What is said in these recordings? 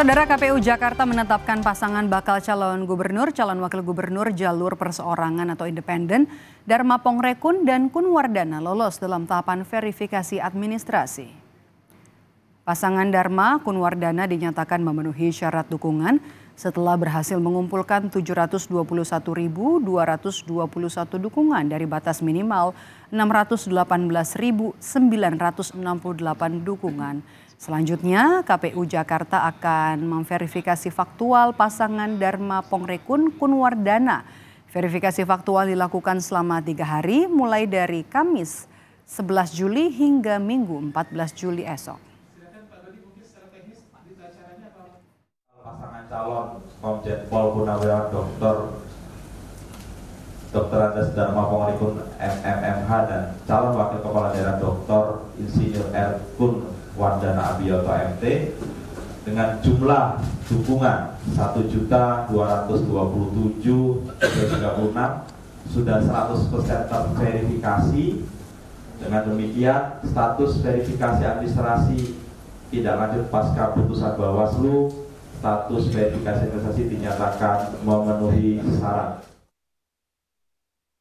Saudara KPU Jakarta menetapkan pasangan bakal calon gubernur, calon wakil gubernur jalur perseorangan atau independen, Dharma Pongrekun dan Kunwardana lolos dalam tahapan verifikasi administrasi. Pasangan Dharma Kunwardana dinyatakan memenuhi syarat dukungan setelah berhasil mengumpulkan 721.221 dukungan dari batas minimal 618.968 dukungan. Selanjutnya, KPU Jakarta akan memverifikasi faktual pasangan Dharma Pongrekun Kunwardana. Verifikasi faktual dilakukan selama tiga hari mulai dari Kamis 11 Juli hingga Minggu 14 Juli esok calon Komjen Pol Purnawirawan Dr. Dr. Andes Dharma Pongorikun MMMH dan calon Wakil Kepala Daerah Dr. Insinyur Kun wandana Abiyoto MT dengan jumlah dukungan 1.227.36 sudah 100% terverifikasi dengan demikian status verifikasi administrasi tidak lanjut pasca putusan Bawaslu status verifikasi investasi dinyatakan memenuhi syarat.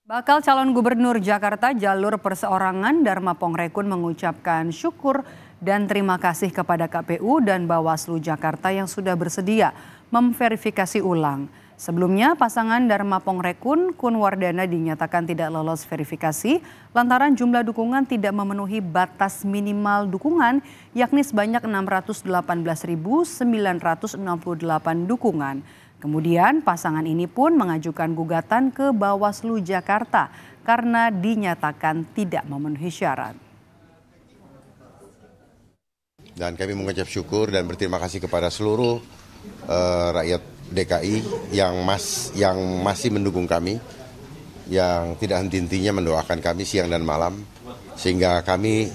Bakal calon gubernur Jakarta jalur perseorangan Dharma Pongrekun mengucapkan syukur dan terima kasih kepada KPU dan Bawaslu Jakarta yang sudah bersedia memverifikasi ulang. Sebelumnya, pasangan Dharma Pongrekun Kun Wardana dinyatakan tidak lolos verifikasi lantaran jumlah dukungan tidak memenuhi batas minimal dukungan yakni sebanyak 618.968 dukungan. Kemudian pasangan ini pun mengajukan gugatan ke Bawaslu Jakarta karena dinyatakan tidak memenuhi syarat. Dan kami mengucap syukur dan berterima kasih kepada seluruh uh, rakyat DKI yang mas yang masih mendukung kami, yang tidak henti-hentinya mendoakan kami siang dan malam sehingga kami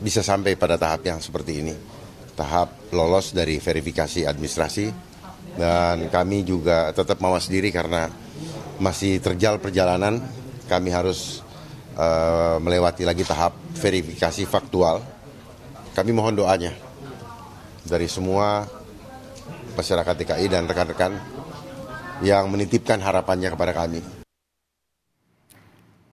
bisa sampai pada tahap yang seperti ini. Tahap lolos dari verifikasi administrasi dan kami juga tetap mawas diri karena masih terjal perjalanan, kami harus uh, melewati lagi tahap verifikasi faktual. Kami mohon doanya dari semua masyarakat TKI dan rekan-rekan yang menitipkan harapannya kepada kami.